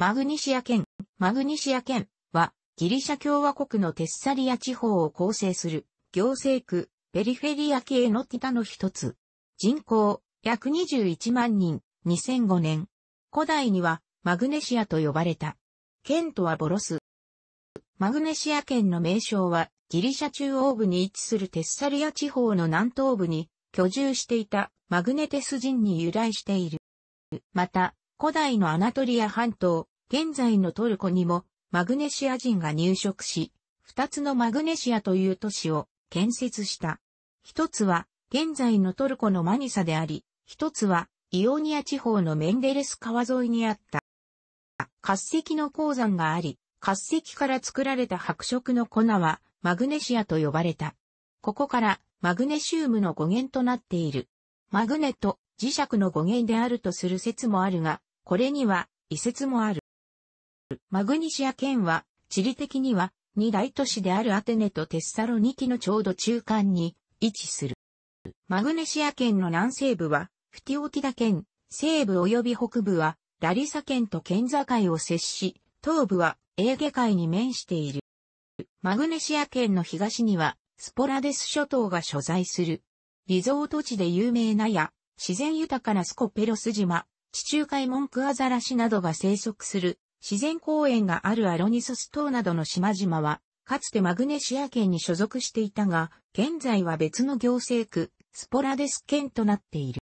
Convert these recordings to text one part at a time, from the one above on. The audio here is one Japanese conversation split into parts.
マグニシア県、マグニシア県は、ギリシャ共和国のテッサリア地方を構成する、行政区、ペリフェリア系のティタの一つ。人口、約21万人、2005年。古代には、マグネシアと呼ばれた。県とはボロス。マグネシア県の名称は、ギリシャ中央部に位置するテッサリア地方の南東部に、居住していたマグネテス人に由来している。また、古代のアナトリア半島、現在のトルコにもマグネシア人が入植し、二つのマグネシアという都市を建設した。一つは現在のトルコのマニサであり、一つはイオニア地方のメンデレス川沿いにあった。滑石の鉱山があり、滑石から作られた白色の粉はマグネシアと呼ばれた。ここからマグネシウムの語源となっている。マグネと磁石の語源であるとする説もあるが、これには異説もある。マグニシア県は、地理的には、二大都市であるアテネとテッサロニキのちょうど中間に位置する。マグネシア県の南西部は、フティオキダ県、西部及び北部は、ラリサ県と県境を接し、東部は、エーゲ海に面している。マグネシア県の東には、スポラデス諸島が所在する。リゾート地で有名なや、自然豊かなスコペロス島、地中海モンクアザラシなどが生息する自然公園があるアロニソス島などの島々は、かつてマグネシア県に所属していたが、現在は別の行政区、スポラデス県となっている。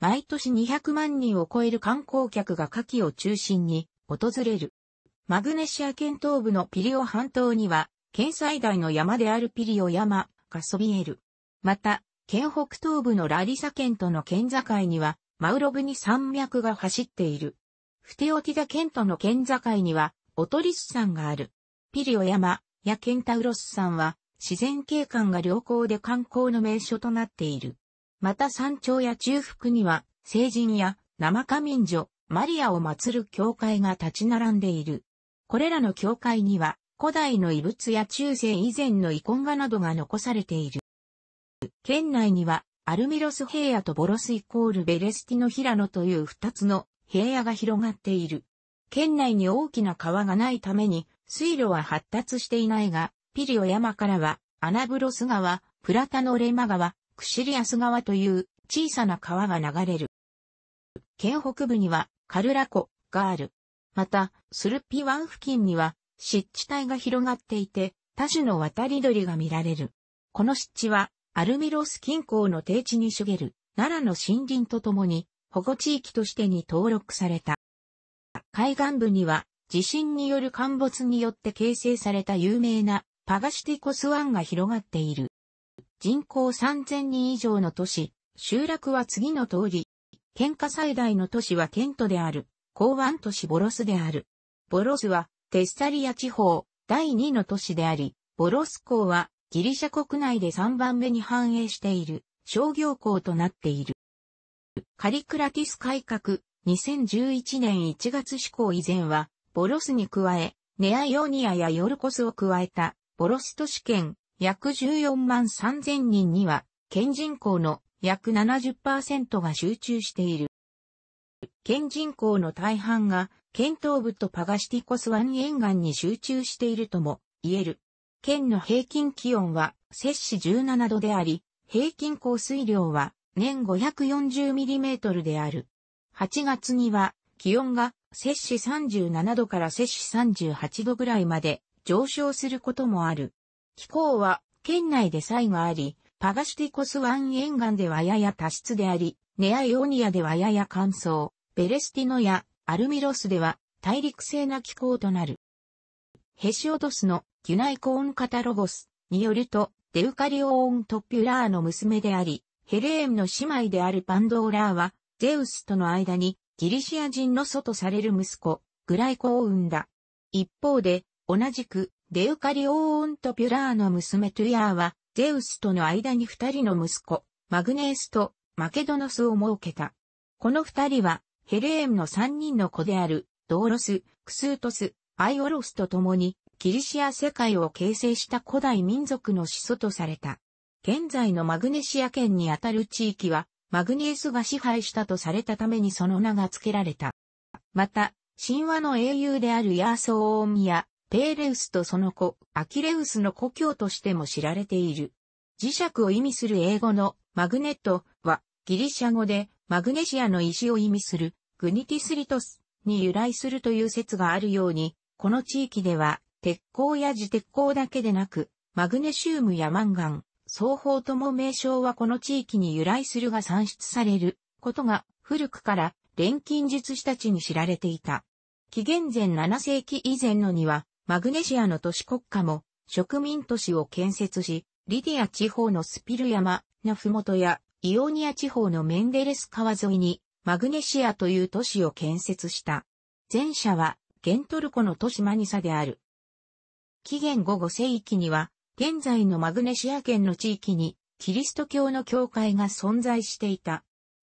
毎年200万人を超える観光客が夏季を中心に訪れる。マグネシア県東部のピリオ半島には、県最大の山であるピリオ山がそびえる。また、県北東部のラリサ県との県境には、マウロブニ山脈が走っている。ふておきだ県との県境には、オトリス山がある。ピリオ山やケンタウロス山は、自然景観が良好で観光の名所となっている。また山頂や中腹には、聖人や生花民女、マリアを祀る教会が立ち並んでいる。これらの教会には、古代の遺物や中世以前の遺恨画などが残されている。県内には、アルミロス平野とボロスイコールベレスティノヒラノという二つの平野が広がっている。県内に大きな川がないために、水路は発達していないが、ピリオ山からは、アナブロス川、プラタノレマ川、クシリアス川という小さな川が流れる。県北部にはカルラ湖がある。また、スルピ湾付近には湿地帯が広がっていて、多種の渡り鳥が見られる。この湿地は、アルミロス近郊の低地に茂る、奈良の森林とともに、保護地域としてに登録された。海岸部には地震による陥没によって形成された有名なパガシティコス湾が広がっている。人口3000人以上の都市、集落は次の通り。県下最大の都市はケントである。港湾都市ボロスである。ボロスはテッサリア地方第2の都市であり、ボロス港はギリシャ国内で3番目に繁栄している商業港となっている。カリクラティス改革、2011年1月施行以前は、ボロスに加え、ネアヨーニアやヨルコスを加えた、ボロス都市圏、約14万3000人には、県人口の約70%が集中している。県人口の大半が、県東部とパガシティコス湾沿岸に集中しているとも言える。県の平均気温は摂氏17度であり、平均降水量は年 540mm である。8月には気温が摂氏37度から摂氏38度ぐらいまで上昇することもある。気候は県内で差異があり、パガシティコス湾沿岸ではやや多湿であり、ネアイオニアではやや乾燥、ベレスティノやアルミロスでは大陸性な気候となる。ヘシオドスのギュナイコーンカタロゴスによると、デウカリオーントピュラーの娘であり、ヘレームの姉妹であるパンドーラーは、ゼウスとの間にギリシア人の祖とされる息子、グライコを生んだ。一方で、同じく、デウカリオーンとピュラーの娘トゥヤーは、ゼウスとの間に二人の息子、マグネースとマケドノスを設けた。この二人は、ヘレームの三人の子である、ドーロス、クスートス、アイオロスと共に、ギリシア世界を形成した古代民族の始祖とされた。現在のマグネシア県にあたる地域は、マグニエスが支配したとされたためにその名が付けられた。また、神話の英雄であるヤーソーオーミア、ペーレウスとその子、アキレウスの故郷としても知られている。磁石を意味する英語のマグネットは、ギリシャ語でマグネシアの石を意味するグニティスリトスに由来するという説があるように、この地域では鉄鋼や磁鉄鋼だけでなく、マグネシウムやマンガン、双方とも名称はこの地域に由来するが算出されることが古くから錬金術師たちに知られていた。紀元前7世紀以前のにはマグネシアの都市国家も植民都市を建設し、リディア地方のスピル山、ナフモやイオニア地方のメンデレス川沿いにマグネシアという都市を建設した。前者は、ゲントルコの都市マニサである。紀元後5世紀には、現在のマグネシア県の地域にキリスト教の教会が存在していた。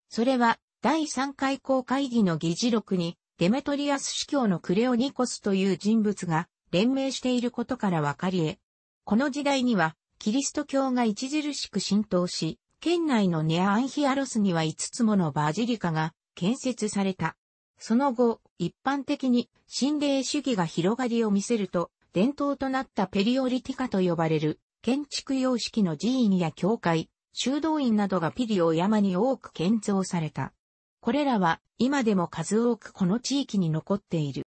それは第3回公会議の議事録にデメトリアス司教のクレオニコスという人物が連名していることからわかり得。この時代にはキリスト教が著しく浸透し、県内のネアンヒアロスには5つものバジリカが建設された。その後、一般的に心霊主義が広がりを見せると、伝統となったペリオリティカと呼ばれる、建築様式の寺院や教会、修道院などがピリオ山に多く建造された。これらは今でも数多くこの地域に残っている。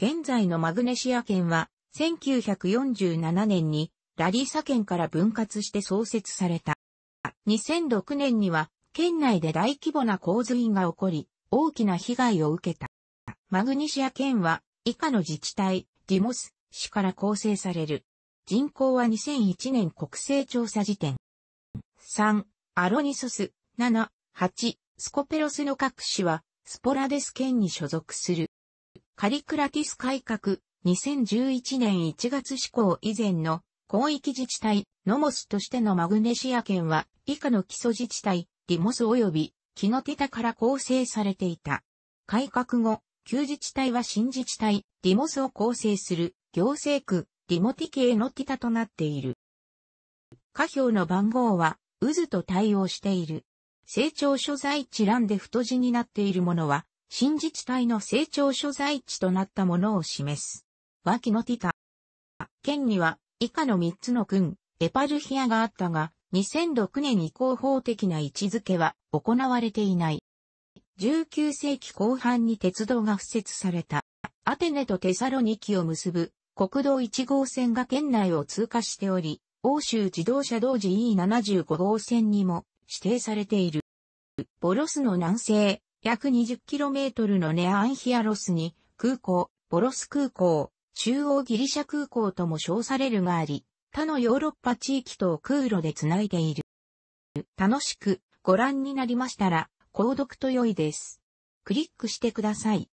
現在のマグネシア県は1947年にラリーサ県から分割して創設された。2006年には県内で大規模な洪水が起こり大きな被害を受けた。マグネシア県は以下の自治体、ディモス、市から構成される。人口は2001年国勢調査時点。3、アロニソス、7、8、スコペロスの各市は、スポラデス県に所属する。カリクラティス改革、2011年1月施行以前の広域自治体、ノモスとしてのマグネシア県は、以下の基礎自治体、ディモス及び、キノテタから構成されていた。改革後、旧自治体は新自治体、ディモスを構成する。行政区、ディモティ系のティタとなっている。下表の番号は、渦と対応している。成長所在地欄で太字になっているものは、新自治体の成長所在地となったものを示す。脇のティタ。県には、以下の3つの郡、エパルヒアがあったが、2006年以降法的な位置づけは行われていない。19世紀後半に鉄道が敷設された。アテネとテサロニキを結ぶ国道1号線が県内を通過しており、欧州自動車道時 E75 号線にも指定されている。ボロスの南西、約 20km のネアンヒアロスに、空港、ボロス空港、中央ギリシャ空港とも称されるがあり、他のヨーロッパ地域と空路でつないでいる。楽しくご覧になりましたら、購読と良いです。クリックしてください。